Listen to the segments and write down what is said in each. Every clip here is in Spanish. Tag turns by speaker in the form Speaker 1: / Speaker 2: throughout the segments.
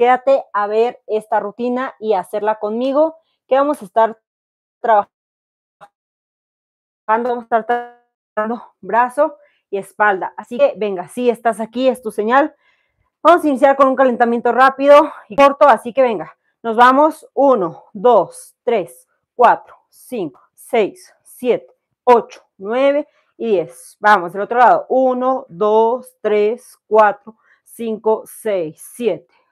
Speaker 1: quédate a ver esta rutina y hacerla conmigo, que vamos a estar trabajando, vamos a estar trabajando brazo y espalda. Así que venga, si estás aquí, es tu señal. Vamos a iniciar con un calentamiento rápido y corto, así que venga, nos vamos 1, 2, 3, 4, 5, 6, 7, 8, 9 y 10. Vamos, del otro lado, 1, 2, 3, 4, 5, 6, 7,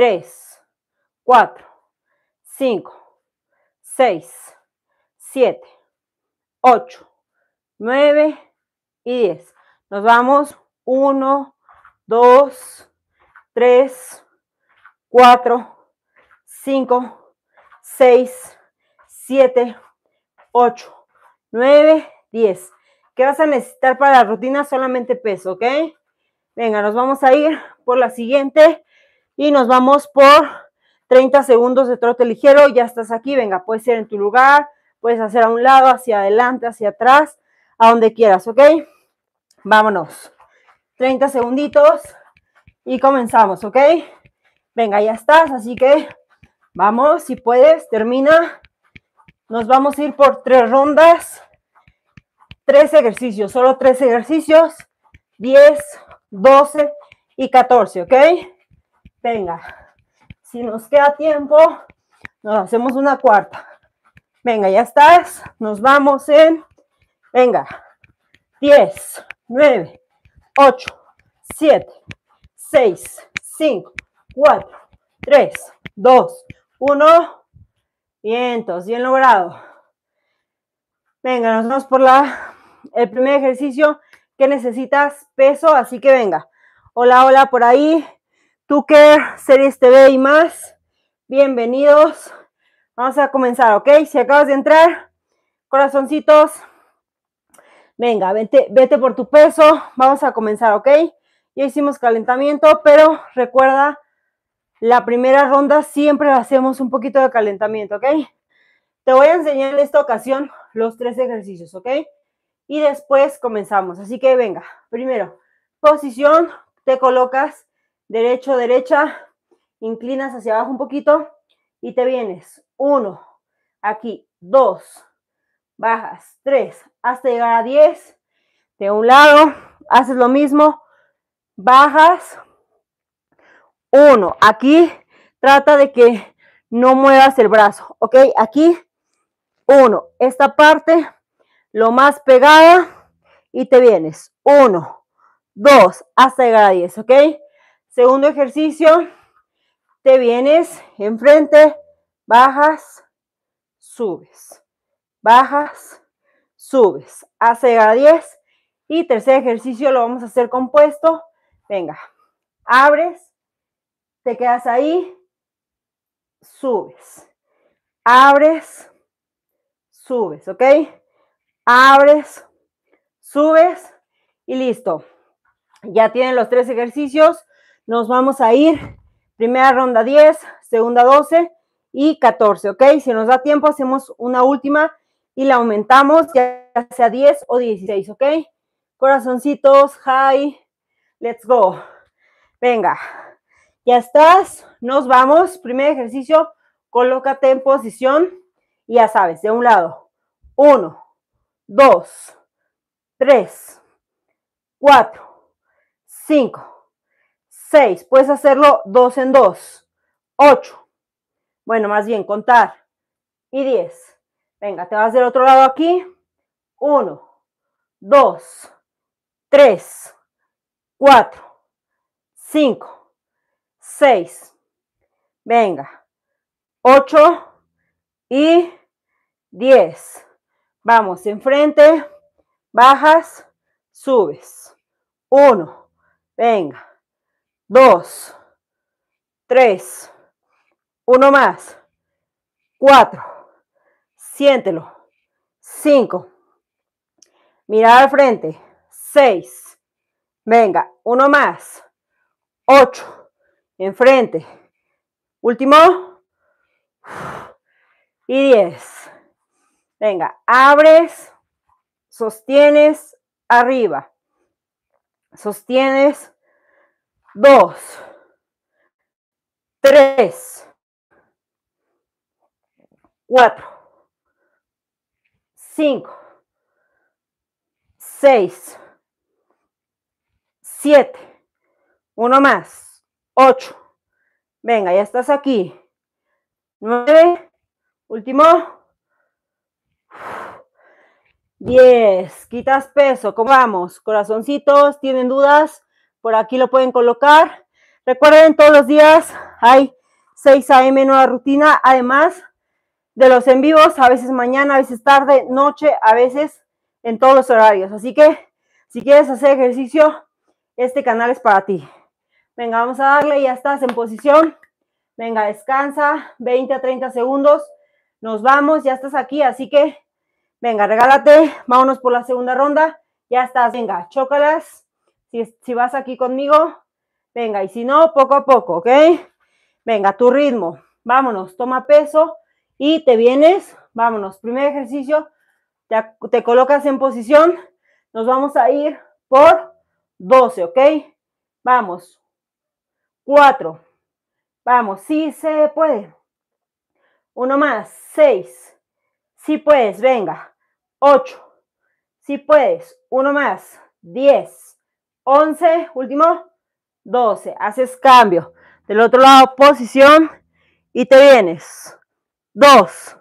Speaker 1: 3, 4, 5, 6, 7, 8, 9 y 10. Nos vamos 1, 2, 3, 4, 5, 6, 7, 8, 9, 10. ¿Qué vas a necesitar para la rutina? Solamente peso, ¿ok? Venga, nos vamos a ir por la siguiente. Y nos vamos por 30 segundos de trote ligero. Ya estás aquí, venga, puedes ser en tu lugar, puedes hacer a un lado, hacia adelante, hacia atrás, a donde quieras, ¿ok? Vámonos. 30 segunditos y comenzamos, ¿ok? Venga, ya estás, así que vamos, si puedes, termina. Nos vamos a ir por tres rondas, tres ejercicios, solo tres ejercicios, 10, 12 y 14, ¿ok? Venga, si nos queda tiempo, nos hacemos una cuarta. Venga, ya estás. Nos vamos en, venga, 10, 9, 8, 7, 6, 5, 4, 3, 2, 1. Vientos, bien logrado. Venga, nos vamos por la, el primer ejercicio que necesitas peso, así que venga. Hola, hola por ahí. Tu Series TV y más. Bienvenidos. Vamos a comenzar, ¿ok? Si acabas de entrar, corazoncitos, venga, vete por tu peso. Vamos a comenzar, ¿ok? Ya hicimos calentamiento, pero recuerda, la primera ronda siempre hacemos un poquito de calentamiento, ¿ok? Te voy a enseñar en esta ocasión los tres ejercicios, ¿ok? Y después comenzamos. Así que venga, primero, posición, te colocas derecho, derecha, inclinas hacia abajo un poquito y te vienes. Uno, aquí, dos, bajas, tres, hasta llegar a diez. De un lado, haces lo mismo, bajas. Uno, aquí, trata de que no muevas el brazo, ¿ok? Aquí, uno, esta parte lo más pegada y te vienes. Uno, dos, hasta llegar a diez, ¿ok? Segundo ejercicio, te vienes enfrente, bajas, subes, bajas, subes. hace a 10. Y tercer ejercicio lo vamos a hacer compuesto. Venga, abres, te quedas ahí, subes, abres, subes, ¿ok? Abres, subes y listo. Ya tienen los tres ejercicios nos vamos a ir primera ronda 10, segunda 12 y 14, ¿ok? Si nos da tiempo, hacemos una última y la aumentamos, ya sea 10 o 16, ¿ok? Corazoncitos, high, let's go. Venga, ya estás, nos vamos. Primer ejercicio, colócate en posición, y ya sabes, de un lado, 1, 2, 3, 4, 5, 6, puedes hacerlo 2 en 2. 8. Bueno, más bien contar. Y 10. Venga, te vas del otro lado aquí. 1, 2, 3, 4, 5, 6. Venga. 8 y 10. Vamos, enfrente, bajas, subes. 1. Venga dos, tres, uno más, cuatro, siéntelo, cinco, mirad al frente, seis, venga, uno más, ocho, enfrente, último, y diez, venga, abres, sostienes, arriba, sostienes, dos, tres, cuatro, cinco, seis, siete, uno más, ocho, venga, ya estás aquí, nueve, último, diez, quitas peso, ¿cómo vamos? Corazoncitos, ¿tienen dudas? Por aquí lo pueden colocar. Recuerden, todos los días hay 6 a.m. nueva rutina, además de los en vivos, a veces mañana, a veces tarde, noche, a veces en todos los horarios. Así que si quieres hacer ejercicio, este canal es para ti. Venga, vamos a darle, ya estás en posición. Venga, descansa, 20 a 30 segundos. Nos vamos, ya estás aquí, así que venga, regálate, vámonos por la segunda ronda. Ya estás, venga, chócalas. Si, vas aquí conmigo, venga, y si no, poco a poco, ¿ok? Venga, tu ritmo, vámonos, toma peso y te vienes, vámonos, primer ejercicio, te, te colocas en posición, nos vamos a ir por 12, ¿ok? Vamos, 4, vamos, si se puede, uno más, 6, Si puedes, venga, 8, Si puedes, uno más, 10, 11, último, 12. Haces cambio. Del otro lado, posición y te vienes. 2,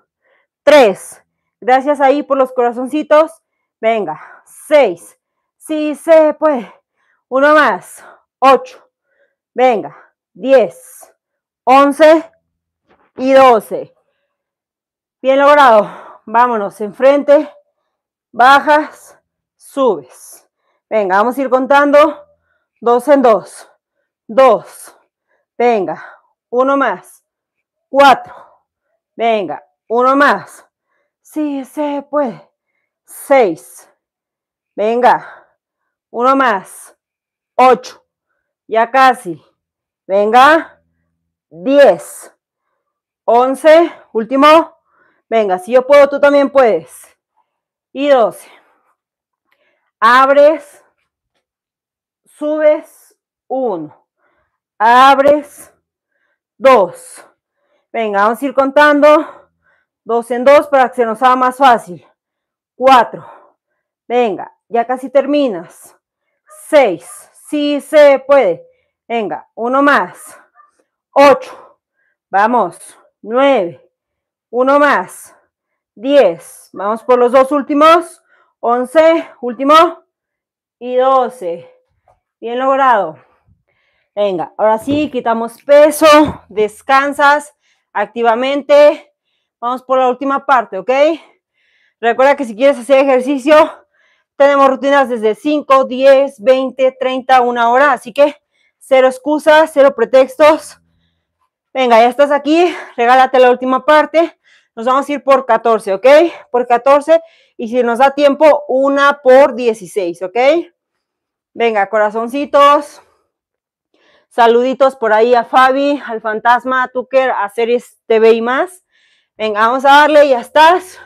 Speaker 1: 3. Gracias ahí por los corazoncitos. Venga, 6. sí se puede. Uno más. 8. Venga, 10, 11 y 12. Bien logrado. Vámonos, enfrente, bajas, subes. Venga, vamos a ir contando dos en dos. Dos. Venga, uno más. Cuatro. Venga, uno más. Sí, se puede. Seis. Venga, uno más. Ocho. Ya casi. Venga, diez. Once. Último. Venga, si yo puedo, tú también puedes. Y doce abres, subes, uno, abres, dos. Venga, vamos a ir contando dos en dos para que se nos haga más fácil. Cuatro, venga, ya casi terminas. Seis, sí se puede. Venga, uno más. Ocho, vamos. Nueve, uno más. Diez, vamos por los dos últimos. 11, último, y 12. Bien logrado. Venga, ahora sí, quitamos peso, descansas activamente. Vamos por la última parte, ¿ok? Recuerda que si quieres hacer ejercicio, tenemos rutinas desde 5, 10, 20, 30, una hora. Así que cero excusas, cero pretextos. Venga, ya estás aquí, regálate la última parte. Nos vamos a ir por 14, ¿ok? Por 14 y si nos da tiempo, una por 16, ¿ok? Venga, corazoncitos. Saluditos por ahí a Fabi, al fantasma, a Tucker, a Series TV y más. Venga, vamos a darle, ya estás.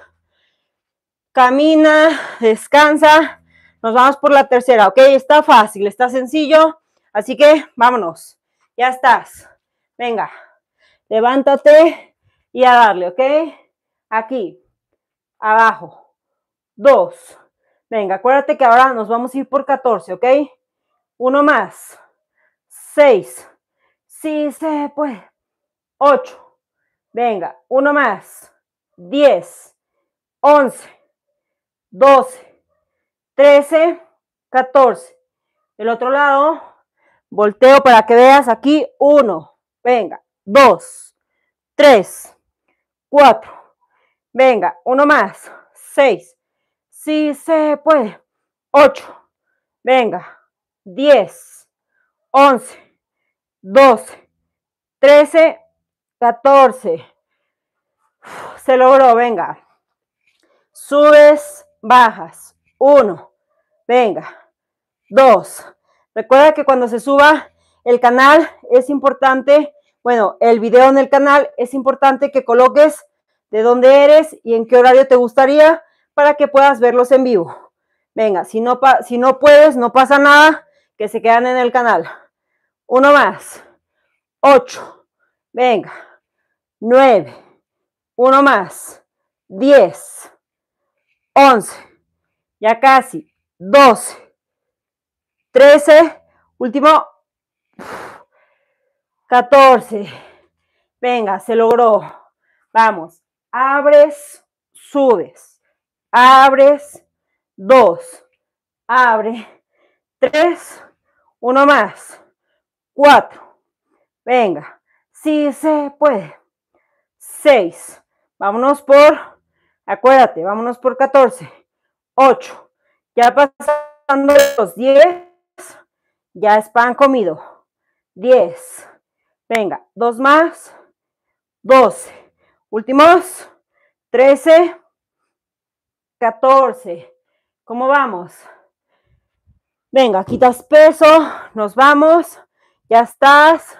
Speaker 1: Camina, descansa. Nos vamos por la tercera, ¿ok? Está fácil, está sencillo. Así que vámonos. Ya estás. Venga, levántate y a darle, ¿ok? aquí, abajo, 2. Venga, acuérdate que ahora nos vamos a ir por 14, ¿ok? Uno más, 6. Sí, se puede. 8. Venga, uno más, 10, 11, 12, 13, 14. El otro lado, volteo para que veas aquí, uno venga, 2, 3, 4, Venga, uno más. Seis. Si se puede. Ocho. Venga. Diez. Once. Doce. Trece. Catorce. Se logró, venga. Subes, bajas. Uno. Venga. Dos. Recuerda que cuando se suba el canal es importante, bueno, el video en el canal es importante que coloques de dónde eres y en qué horario te gustaría para que puedas verlos en vivo. Venga, si no, si no puedes, no pasa nada, que se quedan en el canal. Uno más. Ocho. Venga. Nueve. Uno más. Diez. Once. Ya casi. Doce. Trece. Último. Catorce. Venga, se logró. Vamos abres, subes, abres, dos, abre, tres, uno más, cuatro, venga, si sí se puede, seis, vámonos por, acuérdate, vámonos por catorce, ocho, ya pasando los diez, ya es pan comido, diez, venga, dos más, doce, Últimos 13, 14. ¿Cómo vamos? Venga, quitas peso, nos vamos, ya estás.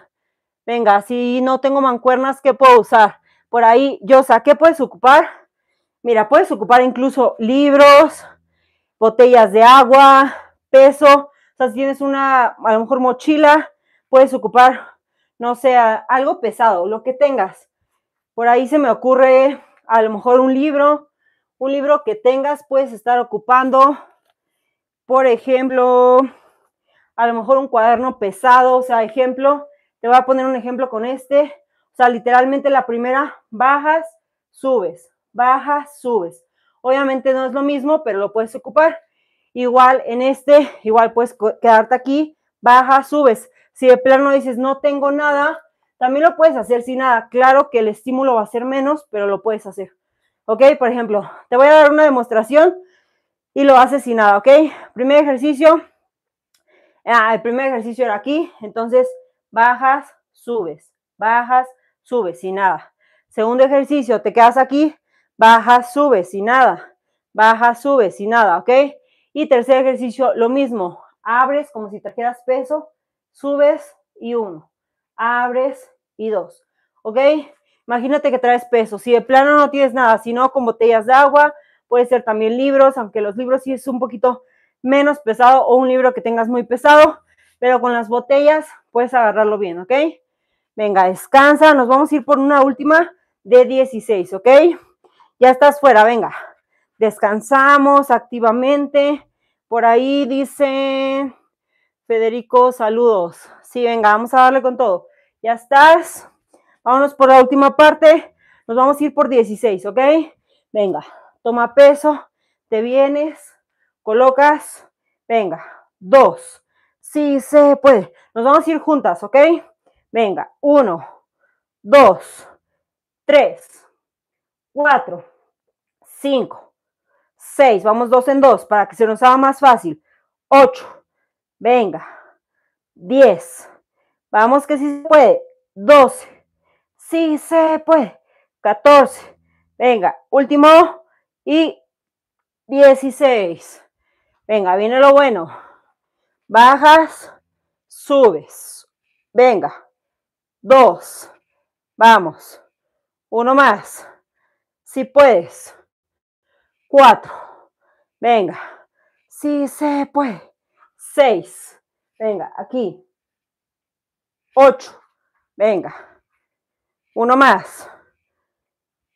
Speaker 1: Venga, si no tengo mancuernas, ¿qué puedo usar? Por ahí, yo ¿qué puedes ocupar? Mira, puedes ocupar incluso libros, botellas de agua, peso. O sea, si tienes una, a lo mejor mochila, puedes ocupar, no sé, algo pesado, lo que tengas. Por ahí se me ocurre a lo mejor un libro, un libro que tengas, puedes estar ocupando, por ejemplo, a lo mejor un cuaderno pesado, o sea, ejemplo, te voy a poner un ejemplo con este, o sea, literalmente la primera, bajas, subes, bajas, subes. Obviamente no es lo mismo, pero lo puedes ocupar. Igual en este, igual puedes quedarte aquí, bajas, subes. Si de plano dices, no tengo nada, también lo puedes hacer sin nada. Claro que el estímulo va a ser menos, pero lo puedes hacer. ¿Ok? Por ejemplo, te voy a dar una demostración y lo haces sin nada. ¿Ok? Primer ejercicio. Ah, el primer ejercicio era aquí. Entonces, bajas, subes, bajas, subes, sin nada. Segundo ejercicio, te quedas aquí, bajas, subes, sin nada. Bajas, subes, sin nada. ¿Ok? Y tercer ejercicio, lo mismo. Abres como si trajeras peso, subes y uno abres y dos, ¿ok? Imagínate que traes peso, si de plano no tienes nada, sino con botellas de agua, puede ser también libros, aunque los libros sí es un poquito menos pesado o un libro que tengas muy pesado, pero con las botellas puedes agarrarlo bien, ¿ok? Venga, descansa, nos vamos a ir por una última de 16, ¿ok? Ya estás fuera, venga. Descansamos activamente. Por ahí dice Federico, saludos. Sí, venga, vamos a darle con todo. Ya estás. Vámonos por la última parte. Nos vamos a ir por 16, ¿ok? Venga, toma peso, te vienes, colocas. Venga, dos. Sí se puede. Nos vamos a ir juntas, ¿ok? Venga, uno, dos, tres, cuatro, cinco, seis. Vamos dos en dos para que se nos haga más fácil. Ocho. Venga. Diez. Vamos que sí se puede. 12. Sí se puede. 14. Venga, último. Y 16. Venga, viene lo bueno. Bajas, subes. Venga. 2 Vamos. Uno más. Si puedes. 4 Venga. Si se puede. 6 Venga, aquí. 8, venga, uno más,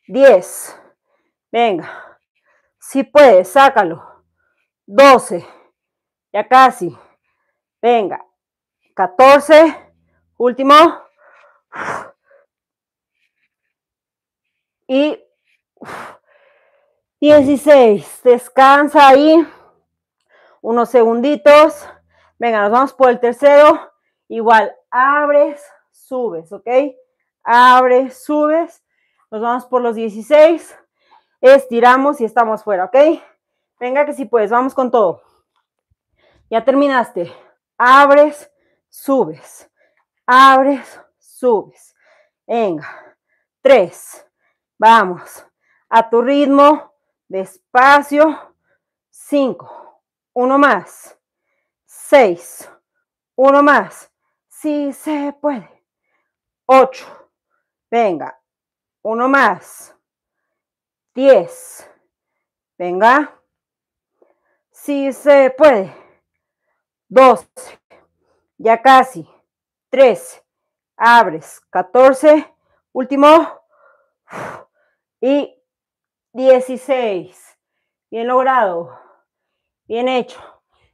Speaker 1: 10, venga, si puedes, sácalo, 12, ya casi, venga, 14, último, y 16, descansa ahí, unos segunditos, venga, nos vamos por el tercero, igual, abres, subes, ¿ok? Abres, subes. Nos vamos por los 16. Estiramos y estamos fuera, ¿ok? Venga que si sí puedes, vamos con todo. Ya terminaste. Abres, subes. Abres, subes. Venga. Tres. Vamos. A tu ritmo. Despacio. Cinco. Uno más. Seis. Uno más. Si se puede. Ocho. Venga. Uno más. Diez. Venga. Si se puede. Doce. Ya casi. Tres. Abres. Catorce. Último. Y dieciséis. Bien logrado. Bien hecho.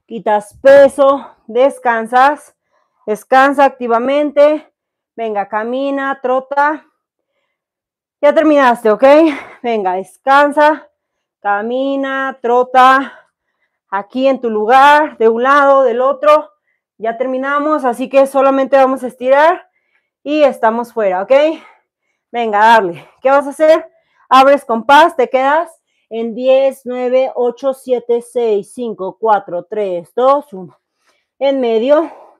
Speaker 1: Quitas peso. Descansas Descansa activamente. Venga, camina, trota. Ya terminaste, ¿ok? Venga, descansa, camina, trota. Aquí en tu lugar, de un lado, del otro. Ya terminamos, así que solamente vamos a estirar y estamos fuera, ¿ok? Venga, darle. ¿Qué vas a hacer? Abres compás, te quedas en 10, 9, 8, 7, 6, 5, 4, 3, 2, 1. En medio,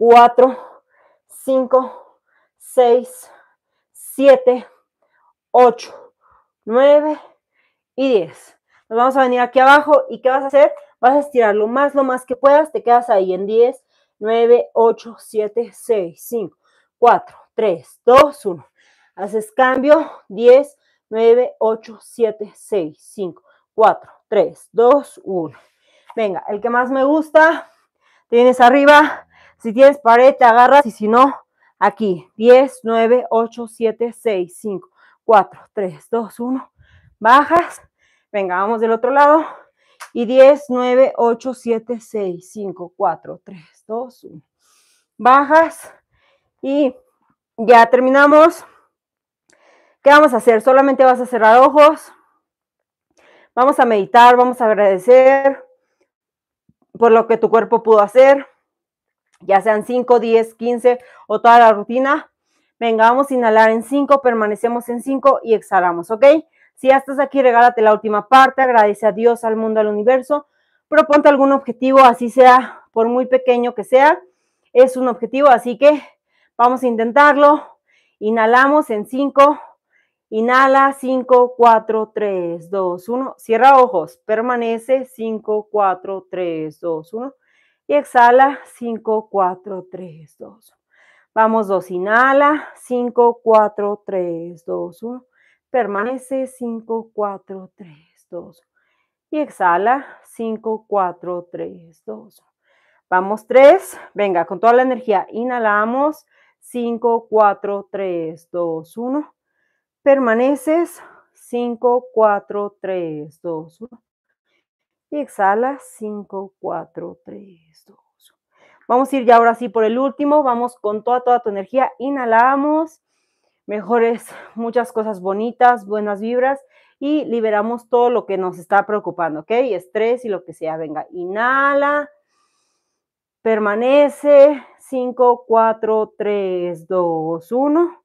Speaker 1: 4, 5, 6, 7, 8, 9 y 10. Nos vamos a venir aquí abajo y ¿qué vas a hacer? Vas a estirar lo más, lo más que puedas. Te quedas ahí en 10, 9, 8, 7, 6, 5, 4, 3, 2, 1. Haces cambio, 10, 9, 8, 7, 6, 5, 4, 3, 2, 1. Venga, el que más me gusta, tienes arriba, si tienes pared, te agarras y si no, aquí. 10, 9, 8, 7, 6, 5, 4, 3, 2, 1. Bajas. Venga, vamos del otro lado. Y 10, 9, 8, 7, 6, 5, 4, 3, 2, 1. Bajas. Y ya terminamos. ¿Qué vamos a hacer? Solamente vas a cerrar ojos. Vamos a meditar, vamos a agradecer por lo que tu cuerpo pudo hacer ya sean 5, 10, 15 o toda la rutina. Venga, vamos a inhalar en 5, permanecemos en 5 y exhalamos, ¿ok? Si ya estás aquí, regálate la última parte, agradece a Dios, al mundo, al universo. Proponte algún objetivo, así sea, por muy pequeño que sea, es un objetivo, así que vamos a intentarlo. Inhalamos en 5, inhala 5, 4, 3, 2, 1, cierra ojos, permanece 5, 4, 3, 2, 1. Y exhala, 5, 4, 3, 2. Vamos, 2, inhala, 5, 4, 3, 2, 1. Permanece, 5, 4, 3, 2. Y exhala, 5, 4, 3, 2. Vamos, 3. Venga, con toda la energía, inhalamos, 5, 4, 3, 2, 1. Permaneces, 5, 4, 3, 2, 1. Y exhala, 5, 4, 3, 2. Vamos a ir ya ahora sí por el último, vamos con toda, toda tu energía, inhalamos, mejores, muchas cosas bonitas, buenas vibras y liberamos todo lo que nos está preocupando, ¿ok? Estrés y lo que sea, venga, inhala, permanece, 5, 4, 3, 2, 1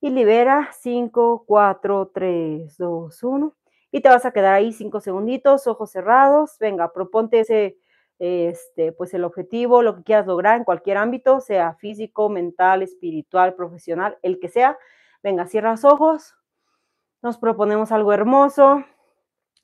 Speaker 1: y libera, 5, 4, 3, 2, 1 y te vas a quedar ahí cinco segunditos, ojos cerrados, venga, proponte ese, este, pues el objetivo, lo que quieras lograr en cualquier ámbito, sea físico, mental, espiritual, profesional, el que sea. Venga, cierras ojos, nos proponemos algo hermoso,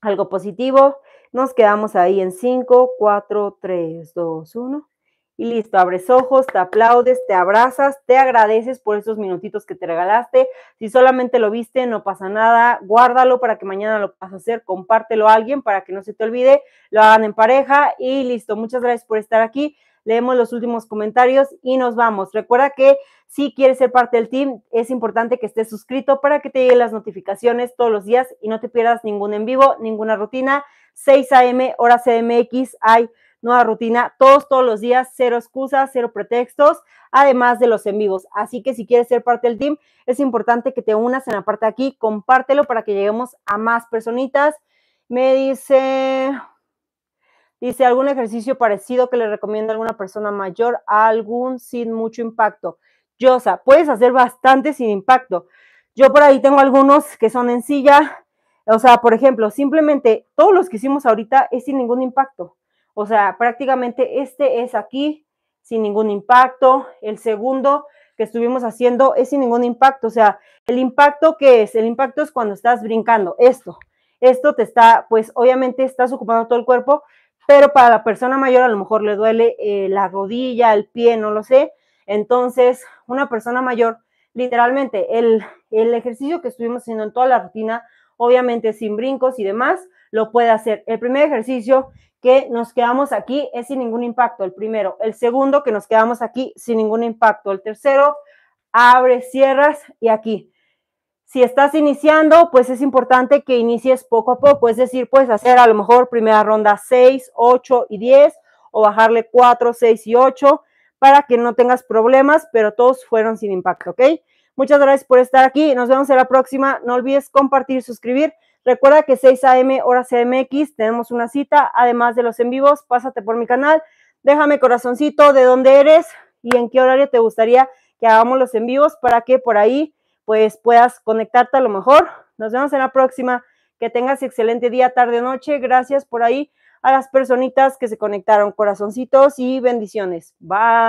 Speaker 1: algo positivo, nos quedamos ahí en cinco, cuatro, tres, dos, uno, y listo, abres ojos, te aplaudes, te abrazas, te agradeces por esos minutitos que te regalaste. Si solamente lo viste, no pasa nada, guárdalo para que mañana lo vas a hacer, compártelo a alguien para que no se te olvide, lo hagan en pareja y listo. Muchas gracias por estar aquí. Leemos los últimos comentarios y nos vamos. Recuerda que si quieres ser parte del team, es importante que estés suscrito para que te lleguen las notificaciones todos los días y no te pierdas ningún en vivo, ninguna rutina. 6 a.m., hora CMX, hay nueva rutina todos, todos los días, cero excusas, cero pretextos, además de los en vivos. Así que si quieres ser parte del team, es importante que te unas en la parte aquí, compártelo para que lleguemos a más personitas. Me dice, dice, ¿algún ejercicio parecido que le recomienda a alguna persona mayor? Algún sin mucho impacto. Yosa, puedes hacer bastante sin impacto. Yo por ahí tengo algunos que son en silla. O sea, por ejemplo, simplemente todos los que hicimos ahorita es sin ningún impacto. O sea, prácticamente este es aquí sin ningún impacto. El segundo que estuvimos haciendo es sin ningún impacto. O sea, el impacto que es, el impacto es cuando estás brincando. Esto, esto te está, pues obviamente estás ocupando todo el cuerpo, pero para la persona mayor a lo mejor le duele eh, la rodilla, el pie, no lo sé. Entonces, una persona mayor, literalmente, el, el ejercicio que estuvimos haciendo en toda la rutina, obviamente sin brincos y demás, lo puede hacer. El primer ejercicio que nos quedamos aquí es sin ningún impacto, el primero. El segundo, que nos quedamos aquí sin ningún impacto. El tercero, abre, cierras y aquí. Si estás iniciando, pues es importante que inicies poco a poco, es decir, puedes hacer a lo mejor primera ronda 6, 8 y 10 o bajarle 4, 6 y 8 para que no tengas problemas, pero todos fueron sin impacto, ¿ok? Muchas gracias por estar aquí, nos vemos en la próxima, no olvides compartir, suscribir. Recuerda que 6 a.m. hora CMX tenemos una cita, además de los en vivos, pásate por mi canal, déjame corazoncito de dónde eres y en qué horario te gustaría que hagamos los en vivos para que por ahí pues puedas conectarte a lo mejor. Nos vemos en la próxima. Que tengas excelente día, tarde, noche. Gracias por ahí a las personitas que se conectaron. Corazoncitos y bendiciones. Bye.